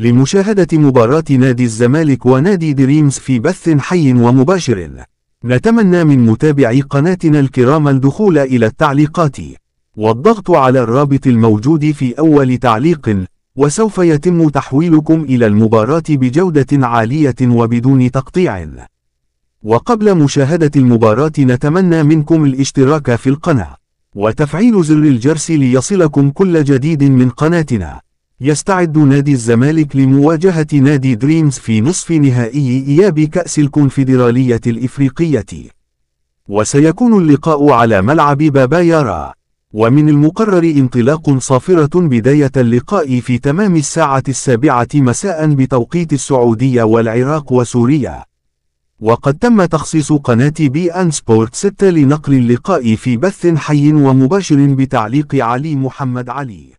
لمشاهدة مباراة نادي الزمالك ونادي دريمز في بث حي ومباشر نتمنى من متابعي قناتنا الكرام الدخول إلى التعليقات والضغط على الرابط الموجود في أول تعليق وسوف يتم تحويلكم إلى المباراة بجودة عالية وبدون تقطيع وقبل مشاهدة المباراة نتمنى منكم الاشتراك في القناة وتفعيل زر الجرس ليصلكم كل جديد من قناتنا يستعد نادي الزمالك لمواجهة نادي دريمز في نصف نهائي إياب كأس الكونفدرالية الإفريقية وسيكون اللقاء على ملعب بابايارا ومن المقرر انطلاق صافرة بداية اللقاء في تمام الساعة السابعة مساء بتوقيت السعودية والعراق وسوريا وقد تم تخصيص قناة بي أن سبورت 6 لنقل اللقاء في بث حي ومباشر بتعليق علي محمد علي